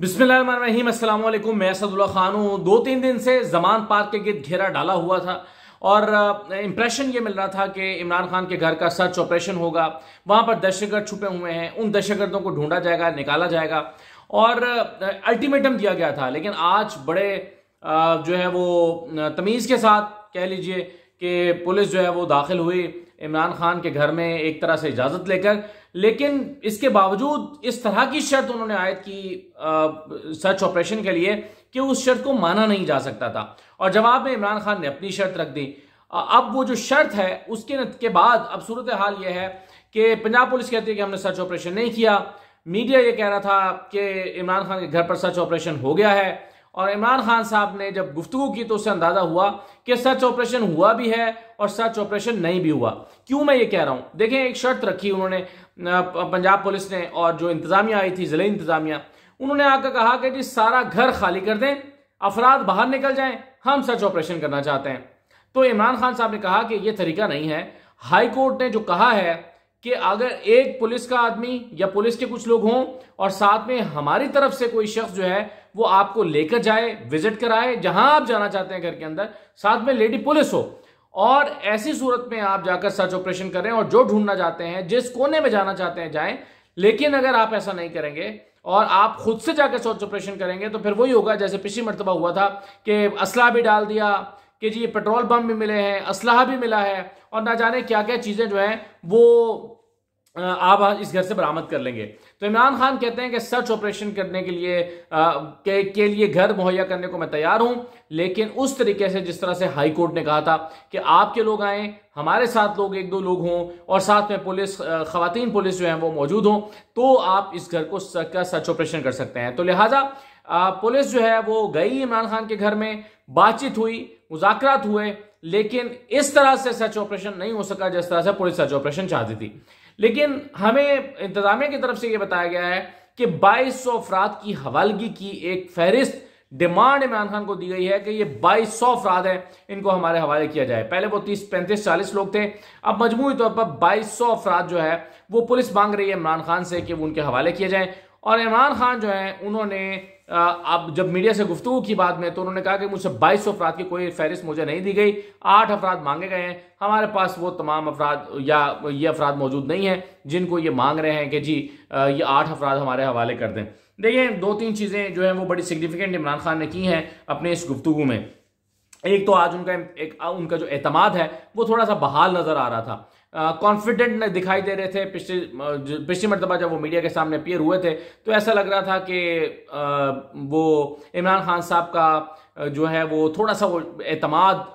बिस्मिल मैं असदुल्ला खान हूँ दो तीन दिन से जमान पार्क के गिर घेरा डाला हुआ था और इम्प्रेशन ये मिल रहा था कि इमरान खान के घर का सर्च ऑपरेशन होगा वहाँ पर दहशतगर्द छुपे हुए हैं उन दहशतगर्दों को ढूंढा जाएगा निकाला जाएगा और अल्टीमेटम दिया गया था लेकिन आज बड़े जो है वो तमीज़ के साथ कह लीजिए कि पुलिस जो है वो दाखिल हुई इमरान खान के घर में एक तरह से इजाज़त लेकर लेकिन इसके बावजूद इस तरह की शर्त उन्होंने आयद की सर्च ऑपरेशन के लिए कि उस शर्त को माना नहीं जा सकता था और जवाब में इमरान खान ने अपनी शर्त रख दी अब वो जो शर्त है उसके के बाद अब सूरत हाल यह है कि पंजाब पुलिस कहती है कि हमने सर्च ऑपरेशन नहीं किया मीडिया ये कह रहा था कि इमरान खान के घर पर सर्च ऑपरेशन हो गया है और इमरान खान साहब ने जब गुफ्तु की तो उससे अंदाजा हुआ कि सच ऑपरेशन हुआ भी है और सच ऑपरेशन नहीं भी हुआ क्यों मैं ये कह रहा हूं देखें एक शर्त रखी उन्होंने पंजाब पुलिस ने और जो इंतजामिया आई थी जिले इंतजामिया उन्होंने आकर कहा कि जी सारा घर खाली कर दें अफराद बाहर निकल जाएं हम सच ऑपरेशन करना चाहते हैं तो इमरान खान साहब ने कहा कि यह तरीका नहीं है हाईकोर्ट ने जो कहा है कि अगर एक पुलिस का आदमी या पुलिस के कुछ लोग हों और साथ में हमारी तरफ से कोई शख्स जो है वो आपको लेकर जाए विजिट कराए जहां आप जाना चाहते हैं घर के अंदर साथ में लेडी पुलिस हो और ऐसी सूरत में आप जाकर सर्च ऑपरेशन करें और जो ढूंढना चाहते हैं जिस कोने में जाना चाहते हैं जाएं लेकिन अगर आप ऐसा नहीं करेंगे और आप खुद से जाकर सर्च ऑपरेशन करेंगे तो फिर वही होगा जैसे पिछली मरतबा हुआ था कि असलाह भी डाल दिया कि जी ये पेट्रोल बम भी मिले हैं असलाह भी मिला है और ना जाने क्या क्या चीज़ें जो हैं वो आप इस घर से बरामद कर लेंगे तो इमरान खान कहते हैं कि सर्च ऑपरेशन करने के लिए आ, के, के लिए घर मुहैया करने को मैं तैयार हूं लेकिन उस तरीके से जिस तरह से हाई कोर्ट ने कहा था कि आपके लोग आए हमारे साथ लोग एक दो लोग हों और साथ में पुलिस खातन पुलिस जो है वो मौजूद हों तो आप इस घर को का सर्च ऑपरेशन कर सकते हैं तो लिहाजा पुलिस जो है वो गई इमरान खान के घर में बातचीत हुई मुजाकरात हुए लेकिन इस तरह से सर्च ऑपरेशन नहीं हो सका जिस तरह से पुलिस सर्च ऑपरेशन चाहती थी लेकिन हमें इंतजामिया की तरफ से यह बताया गया है कि बाईस सौ अफराद की हवालगी की एक फहरिस्त डिमांड इमरान खान को दी गई है कि ये बाईस सौ अफराद हैं इनको हमारे हवाले किया जाए पहले वो तीस पैंतीस चालीस लोग थे अब मजमू तौर पर बाईस सौ अफराद जो है वो पुलिस मांग रही है इमरान खान से कि वो उनके हवाले किए जाएं और इमरान खान जो है उन्होंने अब जब मीडिया से गुफ्तु की बात में तो उन्होंने कहा कि मुझसे बाईस अफराद की कोई फहरिस्त मुझे नहीं दी गई आठ अफराद मांगे गए हैं हमारे पास वो तमाम अफराद या ये अफराद मौजूद नहीं हैं जिनको ये मांग रहे हैं कि जी ये आठ अफराद हमारे हवाले कर दें देखिए दो तीन चीज़ें जो हैं वो बड़ी सिग्निफिकेंट इमरान खान ने की हैं अपने इस गुफ्तु में एक तो आज उनका एक उनका जो अहतमाद है वो थोड़ा सा बहाल नज़र आ रहा था कॉन्फिडेंट दिखाई दे रहे थे पिछले पिछली मरतबा जब वो मीडिया के सामने अपियर हुए थे तो ऐसा लग रहा था कि वो इमरान खान साहब का जो है वो थोड़ा सा वो एतमाद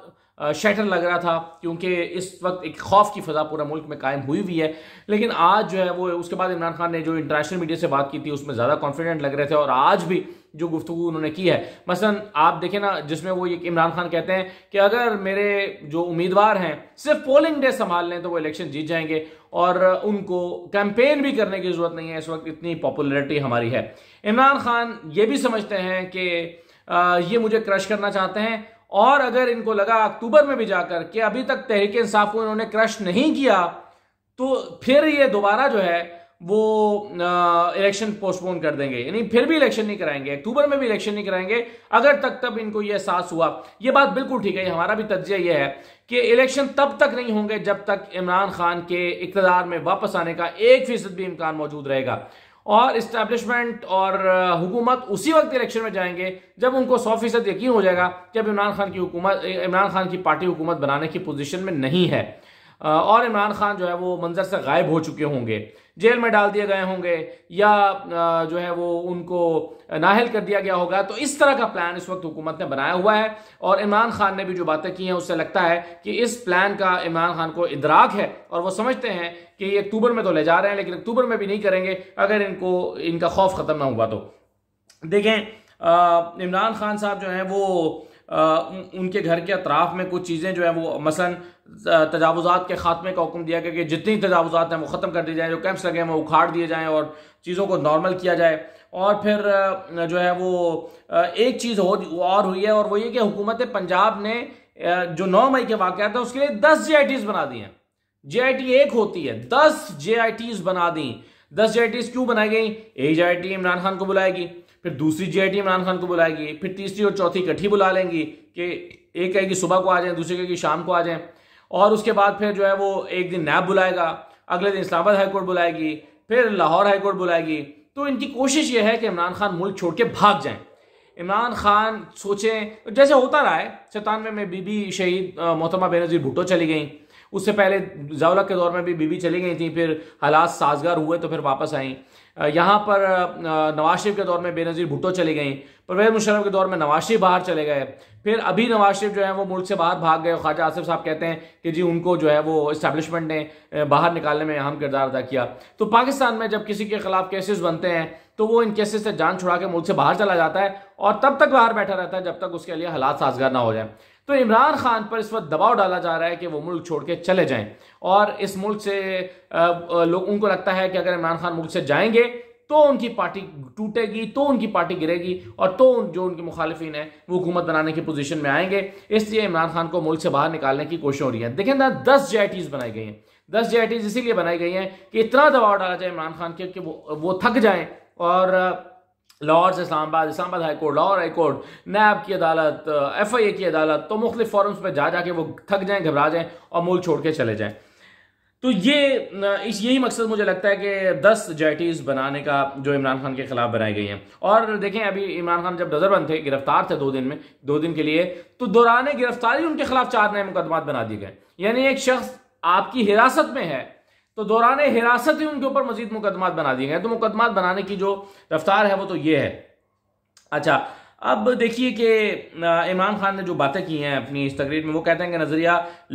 शटर लग रहा था क्योंकि इस वक्त एक खौफ की फ़जा पूरा मुल्क में कायम हुई हुई है लेकिन आज जो है वो उसके बाद इमरान खान ने जो इंटरनेशनल मीडिया से बात की थी उसमें ज़्यादा कॉन्फिडेंट लग रहे थे और आज भी जो गुफ्तु उन्होंने की है मसलन आप देखें ना जिसमें वो ये इमरान खान कहते हैं कि अगर मेरे जो उम्मीदवार हैं सिर्फ पोलिंग डे संभाल लें तो वो इलेक्शन जीत जाएंगे और उनको कैंपेन भी करने की जरूरत नहीं है इस वक्त इतनी पॉपुलरिटी हमारी है इमरान खान ये भी समझते हैं कि ये मुझे क्रश करना चाहते हैं और अगर इनको लगा अक्टूबर में भी जाकर कि अभी तक तहरीक इंसाफ को इन्होंने क्रश नहीं किया तो फिर ये दोबारा जो है वो इलेक्शन पोस्टपोन कर देंगे यानी फिर भी इलेक्शन नहीं कराएंगे अक्टूबर में भी इलेक्शन नहीं कराएंगे अगर तक तब इनको यह एहसास हुआ यह बात बिल्कुल ठीक है हमारा भी तजिया यह है कि इलेक्शन तब तक नहीं होंगे जब तक इमरान खान के इकतदार में वापस आने का एक फीसद भी इम्कान मौजूद रहेगा और इस्टेब्लिशमेंट और हुकूमत उसी वक्त इलेक्शन में जाएंगे जब उनको सौ फीसद यकीन हो जाएगा जब इमरान खान की हुकूमत इमरान खान की पार्टी हुकूमत बनाने की पोजिशन में नहीं है और इमरान खान जो है वो मंजर से गायब हो चुके होंगे जेल में डाल दिए गए होंगे या जो है वो उनको नाहल कर दिया गया होगा तो इस तरह का प्लान इस वक्त हुकूमत ने बनाया हुआ है और इमरान खान ने भी जो बातें की हैं उससे लगता है कि इस प्लान का इमरान खान को इदराक है और वो समझते हैं कि ये अक्टूबर में तो ले जा रहे हैं लेकिन अक्टूबर में भी नहीं करेंगे अगर इनको इनका खौफ ख़त्म ना हुआ तो देखें इमरान खान साहब जो हैं वो उनके घर के अतराफ़ में कुछ चीज़ें जो है वो मसलन तजावज़ात के खात्मे का हुक्म दिया गया कि जितनी तजावज़ात हैं वो ख़त्म कर दिए जाएँ जो कैंप्स लगे हैं वो उखाड़ दिए जाएँ और चीज़ों को नॉर्मल किया जाए और फिर जो है वो एक चीज़ हो और हुई है और वो ये कि हुकूमत पंजाब ने जो नौ मई के वाक़ है उसके लिए दस जे बना दी हैं जे एक होती है दस जे बना दी दस जे क्यों बनाई गई एक जे इमरान खान को बुलाएगी फिर दूसरी जीआईटी इमरान खान को बुलाएगी फिर तीसरी और चौथी इकट्ठी बुला लेंगी कि एक कहेगी सुबह को आ जाए दूसरी कहेगी शाम को आ जाए और उसके बाद फिर जो है वो एक दिन नैब बुलाएगा अगले दिन इस्लामाबाद हाईकोर्ट बुलाएगी फिर लाहौर हाईकोर्ट बुलाएगी तो इनकी कोशिश ये है कि इमरान खान मुल्क छोड़ के भाग जाएं इमरान खान सोचें जैसे होता रहा है सतानवे में बीबी शहीद मोहतमा बेनज़ीर भुट्टो चली गई उससे पहले जावलक के दौर में भी बीबी चली गई थी फिर हालात साजगार हुए तो फिर वापस आई यहाँ पर नवाज शरीफ के दौर में बेनज़ीर भुट्टो चली गई परवेज मुशरफ के दौर में नवाज शरीफ बाहर चले गए फिर अभी नवाज शरीफ जो है वो मुल्क से बाहर भाग गए ख्वाजा आसिफ साहब कहते हैं कि जी उनको जो है वो इस्टेब्लिशमेंट ने बाहर निकालने में अहम किरदार अदा किया तो पाकिस्तान में जब किसी के खिलाफ केसेस बनते हैं तो वो इन केसेस से जान छुड़ा के मुल्क से बाहर चला जाता है और तब तक बाहर बैठा रहता है जब तक उसके लिए हालात साजगार ना हो जाए तो इमरान खान पर इस वक्त दबाव डाला जा रहा है कि वो मुल्क छोड़ के चले जाएं और इस मुल्क से लोग उनको लगता है कि अगर इमरान खान मुल्क से जाएंगे तो उनकी पार्टी टूटेगी तो उनकी पार्टी गिरेगी और तो जो उनके मुखालफी हैं वो हुकूमत बनाने की पोजीशन में आएंगे इसलिए इमरान खान को मुल्क से बाहर निकालने की कोशिश हो रही है देखें ना दस जे बनाई गई हैं दस जे इसीलिए बनाई गई हैं कि इतना दबाव डाला जाए इमरान खान के कि वो वो थक जाएँ और लाहौर से Islamabad Islamabad high court Lahore high court NAB की अदालत एफ आई ए की अदालत तो मुख्त फॉरम्स पर जा जाके वो थक जाएं घबरा जाएं और मुल्क छोड़ के चले जाएं तो ये इस यही मकसद मुझे लगता है कि 10 जैटीज़ बनाने का जो इमरान खान के खिलाफ बनाई गई हैं और देखें अभी इमरान खान जब नज़रबंद थे गिरफ्तार थे दो दिन में दो दिन के लिए तो दौरान गिरफ्तारी उनके खिलाफ चार नए मुकदमा बना दिए गए यानी एक शख्स आपकी हिरासत में है तो दौरान हिरासत ही उनके ऊपर मजीद मुकदमा बना दिए गए तो मुकदमा बनाने की जो रफ्तार है वो तो ये है अच्छा अब देखिए कि इमरान खान ने जो बातें की हैं अपनी इस तकरीर में वो कहते हैं कि नज़रिया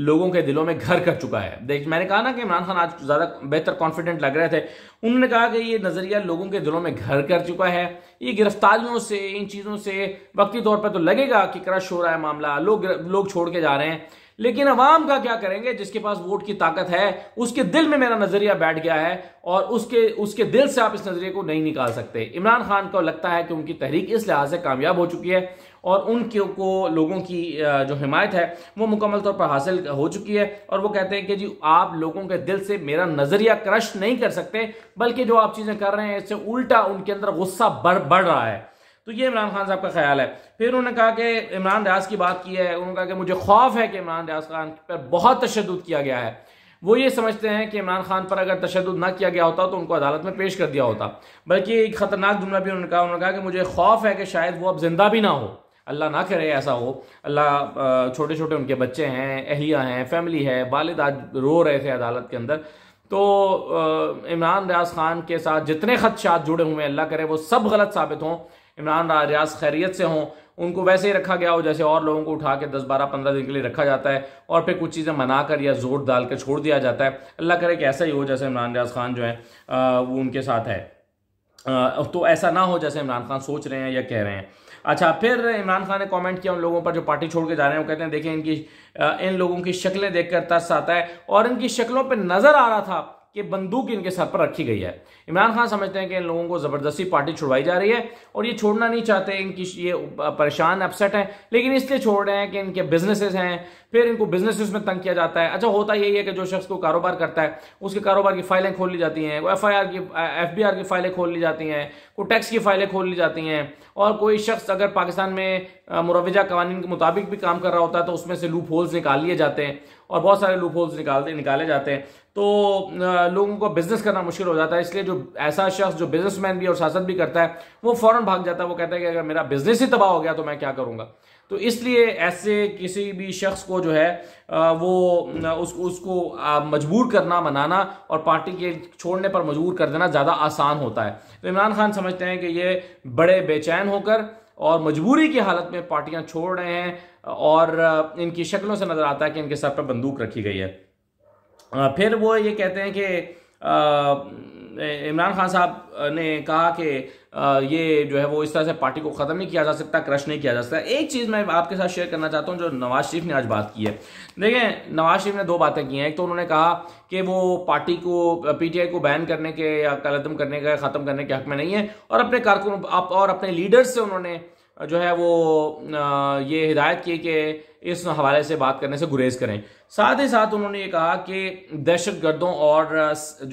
लोगों के दिलों में घर कर चुका है देख मैंने कहा ना कि इमरान खान आज ज़्यादा बेहतर कॉन्फिडेंट लग रहे थे उन्होंने कहा कि ये नज़रिया लोगों के दिलों में घर कर चुका है ये गिरफ्तारियों से इन चीज़ों से वक्ती तौर पर तो लगेगा कि क्रश हो रहा है मामला लोग लोग छोड़ के जा रहे हैं लेकिन अवाम का क्या करेंगे जिसके पास वोट की ताकत है उसके दिल में मेरा नजरिया बैठ गया है और उसके उसके दिल से आप इस नजरिए को नहीं निकाल सकते इमरान खान को लगता है कि उनकी तहरीक इस लिहाज से कामयाब हो चुकी है और उनके को लोगों की जो हिमायत है वो मुकम्मल तौर पर हासिल हो चुकी है और वो कहते हैं कि जी आप लोगों के दिल से मेरा नज़रिया क्रश नहीं कर सकते बल्कि जो आप चीज़ें कर रहे हैं इससे उल्टा उनके अंदर गुस्सा बढ़ बढ़ रहा है तो ये इमरान खान साहब का ख्याल है फिर उन्होंने कहा कि इमरान रियाज की बात की है उन्होंने कहा कि मुझे खौफ है कि इमरान रियाज खान पर बहुत तशद किया गया है वो ये समझते हैं कि इमरान खान पर अगर तशद ना किया गया होता तो उनको अदालत में पेश कर दिया होता बल्कि एक ख़तरनाक जुमला भी उन्होंने कहा उन्होंने कहा कि मुझे खौफ है कि शायद वो अब ज़िंदा भी ना हो अल्लाह ना करे ऐसा हो अल्लाह छोटे छोटे उनके बच्चे हैं अहलिया हैं फैमिली है वालद आज रो रहे थे अदालत के अंदर तो इमरान रियाज खान के साथ जितने खदशात जुड़े हुए हैं अल्लाह करे वो सब गलत साबित हों इमरान रियाज खैरियत से हों उनको वैसे ही रखा गया हो जैसे और लोगों को उठा के दस बारह पंद्रह दिन के लिए रखा जाता है और फिर कुछ चीज़ें मना कर या जोर डाल कर छोड़ दिया जाता है अल्लाह करे कि ऐसा ही हो जैसे इमरान रियाज खान जो है वो उनके साथ है तो ऐसा ना हो जैसे इमरान खान सोच रहे हैं या कह रहे हैं अच्छा फिर इमरान खान ने कमेंट किया उन लोगों पर जो पार्टी छोड़ के जा रहे हैं वो कहते हैं देखें इनकी इन लोगों की शक्लें देखकर तरस आता है और इनकी शक्लों पर नज़र आ रहा था कि बंदूक इनके सर पर रखी गई है इमरान खान समझते हैं कि इन लोगों को ज़बरदस्ती पार्टी छुड़वाई जा रही है और ये छोड़ना नहीं चाहते इनकी ये परेशान अपसेट हैं लेकिन इसलिए छोड़ रहे हैं कि इनके बिजनेसेस हैं फिर इनको बिजनेस में तंग किया जाता है अच्छा होता यही है कि जो शख्स को कारोबार करता है उसके कारोबार की फाइलें खोल ली जाती हैं एफ एफ की एफ की फाइलें खोल ली जाती हैं कोई टैक्स की फाइलें खोल ली जाती हैं और कोई शख्स अगर पाकिस्तान में मुरवजा कवानीन के मुताबिक भी काम कर रहा होता है तो उसमें से लूप होल्स निकाल लिए जाते हैं और बहुत सारे लूप होल्स निकालते निकाले जाते हैं तो लोगों को बिजनेस करना मुश्किल हो जाता है इसलिए जो ऐसा शख्स जो बिजनेसमैन भी और सियासत भी करता है वो फौरन भाग जाता है वो कहता है कि अगर मेरा बिजनेस ही तबाह हो गया तो मैं क्या करूंगा तो इसलिए ऐसे किसी भी शख्स को जो है वो उस, उसको मजबूर करना मनाना और पार्टी के छोड़ने पर मजबूर कर देना ज़्यादा आसान होता है तो इमरान खान समझते हैं कि ये बड़े बेचैन होकर और मजबूरी की हालत में पार्टियां छोड़ रहे हैं और इनकी शक्लों से नज़र आता है कि इनके सर पर बंदूक रखी गई है फिर वो ये कहते हैं कि इमरान खान साहब ने कहा कि ये जो है वो इस तरह से पार्टी को ख़त्म नहीं किया जा सकता क्रश नहीं किया जा सकता एक चीज़ मैं आपके साथ शेयर करना चाहता हूँ जो नवाज शरीफ ने आज बात की है देखें नवाज शरीफ ने दो बातें की हैं एक तो उन्होंने कहा कि वो पार्टी को पीटीआई को बैन करने के या कलदम करने के ख़त्म करने के हक में नहीं है और अपने कारकुन और अपने लीडर्स से उन्होंने जो है वो ये हिदायत की कि इस हवाले से बात करने से गुरेज करें साथ ही साथ उन्होंने ये कहा कि दहशत गर्दों और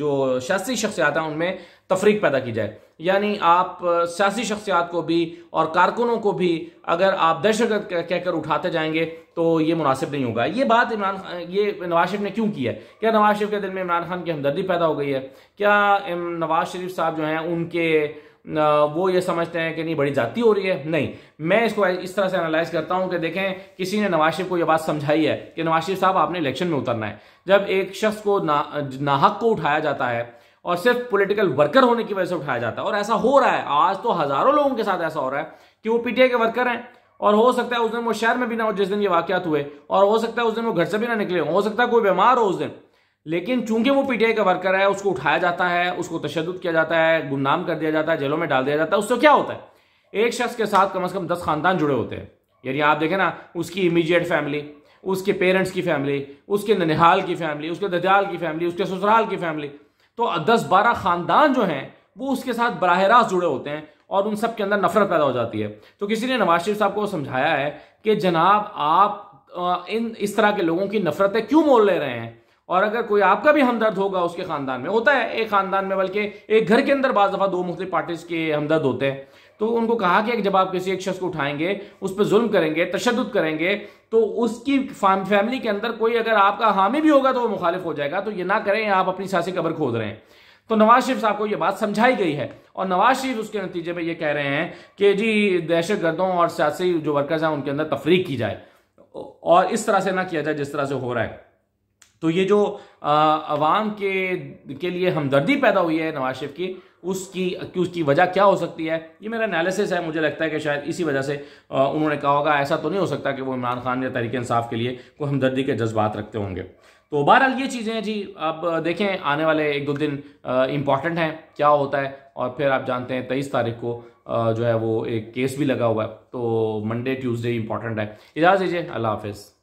जो सियासी शख्सियात हैं उनमें तफरीक पैदा की जाए यानी आप सियासी शख्सियात को भी और कारकुनों को भी अगर आप दहशत कहकर उठाते जाएंगे तो ये मुनासिब नहीं होगा ये बात इमरान खान ये नवाज शरीफ ने क्यों की है क्या नवाज शरीफ के दिल में इमरान खान की हमदर्दी पैदा हो गई है क्या नवाज शरीफ साहब जो हैं उनके वो ये समझते हैं कि नहीं बड़ी जाति हो रही है नहीं मैं इसको इस तरह से एनालाइज करता हूं कि देखें किसी ने नवाज शरीफ को यह बात समझाई है कि नवाज शरीफ साहब आपने इलेक्शन में उतरना है जब एक शख्स को ना नाहक को उठाया जाता है और सिर्फ पॉलिटिकल वर्कर होने की वजह से उठाया जाता है और ऐसा हो रहा है आज तो हजारों लोगों के साथ ऐसा हो रहा है कि वो पीटीआई के वर्कर हैं और हो सकता है उस दिन वो शहर में भी ना हो जिस दिन ये वाकत हुए और हो सकता है उस दिन वो घर से भी ना निकले हो सकता है कोई बीमार हो उस दिन लेकिन चूंकि वो पीटीआई का वर्कर है उसको उठाया जाता है उसको तशद किया जाता है गुमनाम कर दिया जाता है जेलों में डाल दिया जाता है उससे क्या होता है एक शख्स के साथ कम अज़ कम दस खानदान जुड़े होते हैं यानी आप देखें ना उसकी इमीडिएट फैमिली उसके पेरेंट्स की फैमिली उसके ननिहाल की फैमिली उसके दजाल की फैमिली उसके ससुराल की फैमिली तो दस बारह खानदान जो हैं वो उसके साथ बरह रास्त जुड़े होते हैं और उन सब के अंदर नफरत पैदा हो जाती है तो किसी ने नवाज शरीफ साहब को समझाया है कि जनाब आप इन इस तरह के लोगों की नफरतें क्यों मोल ले रहे हैं और अगर कोई आपका भी हमदर्द होगा उसके खानदान में होता है एक खानदान में बल्कि एक घर के अंदर बाज दफ़ा दो मुख्तु पार्टीज के हमदर्द होते हैं तो उनको कहा कि जब आप किसी एक शख्स को उठाएंगे उस पर जुल्म करेंगे तशद करेंगे तो उसकी फैमिली के अंदर कोई अगर आपका हामी भी होगा तो वो मुखालिफ हो जाएगा तो ये ना करें आप अपनी सासी कबर खोद रहे हैं तो नवाज शरीफ साहब को ये बात समझाई गई है और नवाज शरीफ उसके नतीजे में ये कह रहे हैं कि जी दहशत गर्दों और सियासी जो वर्कर्स हैं उनके अंदर तफरीक की जाए और इस तरह से ना किया जाए जिस तरह से हो रहा है तो ये जो आवाम के के लिए हमदर्दी पैदा हुई है नवाज शरीफ की उसकी उसकी वजह क्या हो सकती है ये मेरा एनालिसिस है मुझे लगता है कि शायद इसी वजह से उन्होंने कहा होगा ऐसा तो नहीं हो सकता कि वो इमरान खान या तहरीक इंसाफ के लिए कोई हमदर्दी के जज्बात रखते होंगे तो बहरहाल ये चीज़ें हैं जी अब देखें आने वाले एक दो दिन इम्पॉर्टेंट हैं क्या होता है और फिर आप जानते हैं तेईस तारीख को जो है वो एक केस भी लगा हुआ है तो मंडे ट्यूसडे इम्पॉर्टेंट है इजाज़ दीजिए अल्लाह हाफिज़